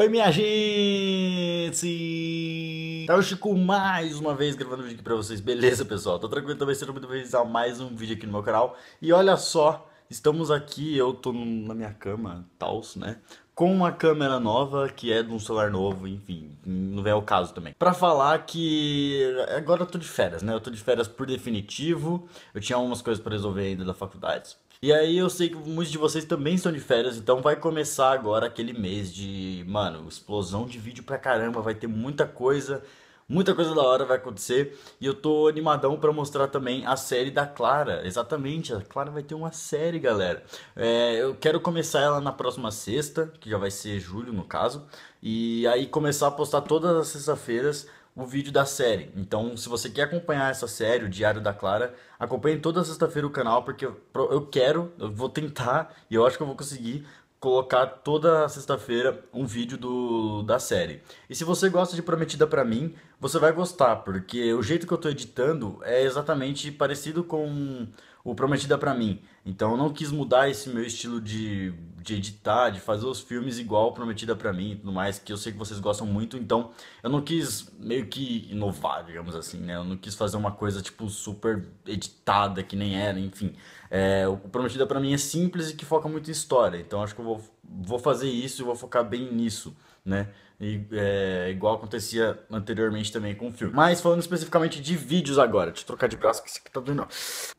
Oi, minha gente! Tá o Chico mais uma vez gravando vídeo aqui pra vocês, beleza, pessoal? Tô tranquilo também, sejam muito bem-vindos a mais um vídeo aqui no meu canal. E olha só, estamos aqui, eu tô na minha cama, tals, né? Com uma câmera nova, que é de um celular novo, enfim, não é o caso também. Pra falar que agora eu tô de férias, né? Eu tô de férias por definitivo, eu tinha algumas coisas pra resolver ainda da faculdade. E aí eu sei que muitos de vocês também estão de férias, então vai começar agora aquele mês de, mano, explosão de vídeo pra caramba, vai ter muita coisa, muita coisa da hora vai acontecer. E eu tô animadão para mostrar também a série da Clara. Exatamente, a Clara vai ter uma série, galera. É, eu quero começar ela na próxima sexta, que já vai ser julho no caso, e aí começar a postar todas as sextas-feiras o vídeo da série. Então, se você quer acompanhar essa série, o Diário da Clara, acompanhe toda sexta-feira o canal, porque eu quero, eu vou tentar e eu acho que eu vou conseguir colocar toda sexta-feira um vídeo do, da série. E se você gosta de Prometida para mim, você vai gostar, porque o jeito que eu tô editando é exatamente parecido com o Prometida para mim. Então eu não quis mudar esse meu estilo de, de editar, de fazer os filmes igual Prometida para mim e tudo mais, que eu sei que vocês gostam muito, então eu não quis meio que inovar, digamos assim, né? Eu não quis fazer uma coisa tipo super editada que nem era, enfim. É, o Prometida para mim é simples e que foca muito em história, então acho que eu vou, vou fazer isso e vou focar bem nisso, né? E, é, igual acontecia anteriormente também com o filme. Mas falando especificamente de vídeos agora, deixa eu trocar de braço que isso aqui tá doendo.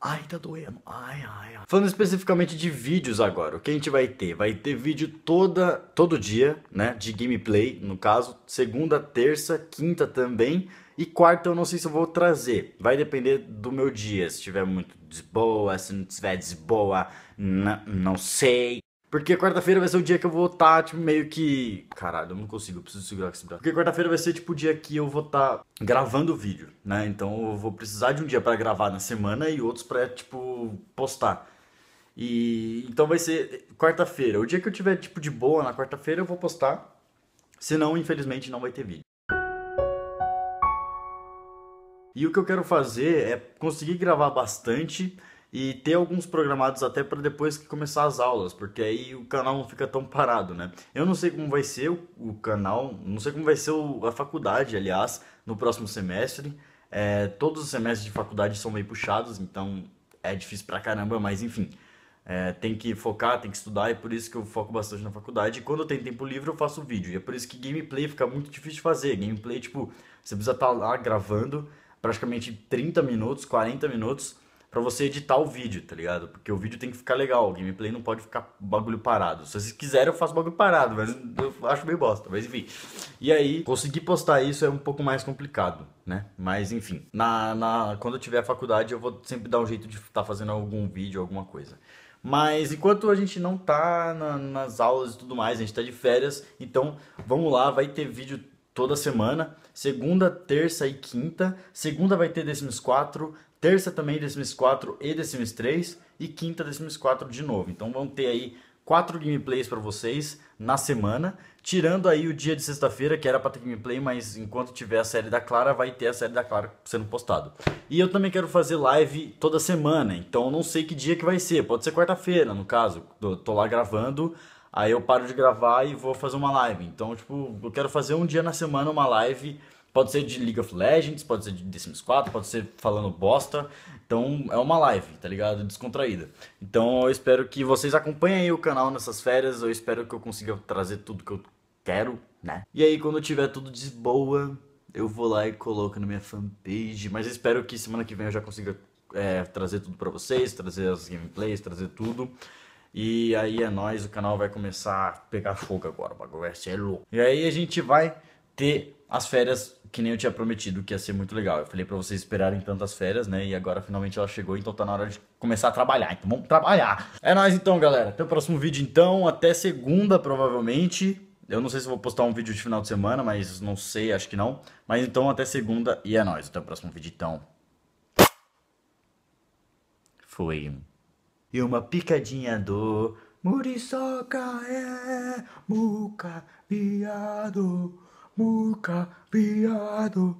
Ai, tá doendo. Ai, ai, ai. Falando especificamente de vídeos agora, o que a gente vai ter? Vai ter vídeo toda, todo dia, né? De gameplay, no caso, segunda, terça, quinta também e quarta, eu não sei se eu vou trazer. Vai depender do meu dia. Se tiver muito de boa, se não tiver de boa, não sei. Porque quarta-feira vai ser o dia que eu vou estar, tá, tipo, meio que. Caralho, eu não consigo, eu preciso segurar esse braço. Porque quarta-feira vai ser, tipo, o dia que eu vou estar tá gravando o vídeo, né? Então eu vou precisar de um dia para gravar na semana e outros para tipo, postar. E então vai ser quarta-feira. O dia que eu tiver, tipo, de boa na quarta-feira eu vou postar. Senão, infelizmente, não vai ter vídeo. E o que eu quero fazer é conseguir gravar bastante e ter alguns programados até para depois que começar as aulas, porque aí o canal não fica tão parado, né? Eu não sei como vai ser o, canal, não sei como vai ser a faculdade, aliás, no próximo semestre. É, todos os semestres de faculdade são meio puxados, então é difícil pra caramba, mas enfim. É, tem que focar, tem que estudar, e por isso que eu foco bastante na faculdade. E quando eu tenho tempo livre, eu faço vídeo. E é por isso que gameplay fica muito difícil de fazer. Gameplay, tipo, você precisa estar tá lá gravando praticamente 30 minutos, 40 minutos para você editar o vídeo, tá ligado? Porque o vídeo tem que ficar legal, o gameplay não pode ficar bagulho parado. Se vocês quiserem, eu faço bagulho parado, mas eu acho meio bosta, mas enfim. E aí, conseguir postar isso é um pouco mais complicado, né? Mas enfim, na, na quando eu tiver a faculdade, eu vou sempre dar um jeito de estar tá fazendo algum vídeo, alguma coisa. Mas enquanto a gente não tá na, nas aulas e tudo mais, a gente tá de férias, então vamos lá, vai ter vídeo toda semana. Segunda, terça e quinta. Segunda vai ter décimos 4, terça também décimos 4 e décimos 3 e quinta décimos 4 de novo. Então vão ter aí quatro gameplays para vocês na semana, tirando aí o dia de sexta-feira que era para ter gameplay, mas enquanto tiver a série da Clara vai ter a série da Clara sendo postado. E eu também quero fazer live toda semana, então não sei que dia que vai ser, pode ser quarta-feira, no caso, tô lá gravando Aí eu paro de gravar e vou fazer uma live. Então, tipo, eu quero fazer um dia na semana uma live. Pode ser de League of Legends, pode ser de The Sims 4, pode ser falando bosta. Então é uma live, tá ligado? Descontraída. Então eu espero que vocês acompanhem o canal nessas férias. Eu espero que eu consiga trazer tudo que eu quero, né? E aí quando tiver tudo de boa, eu vou lá e coloco na minha fanpage. Mas espero que semana que vem eu já consiga é, trazer tudo para vocês, trazer as gameplays, trazer tudo. E aí é nós, o canal vai começar a pegar fogo agora, o bagulho é louco. E aí a gente vai ter as férias que nem eu tinha prometido que ia ser muito legal. Eu falei para vocês esperarem tantas férias, né? E agora finalmente ela chegou, então tá na hora de começar a trabalhar. Então vamos trabalhar. É nós então, galera. Até o próximo vídeo então, até segunda provavelmente. Eu não sei se vou postar um vídeo de final de semana, mas não sei, acho que não. Mas então até segunda e é nós. Até o próximo vídeo então. Fui e uma picadinha do Muriçoca é muca, viado, muca, viado.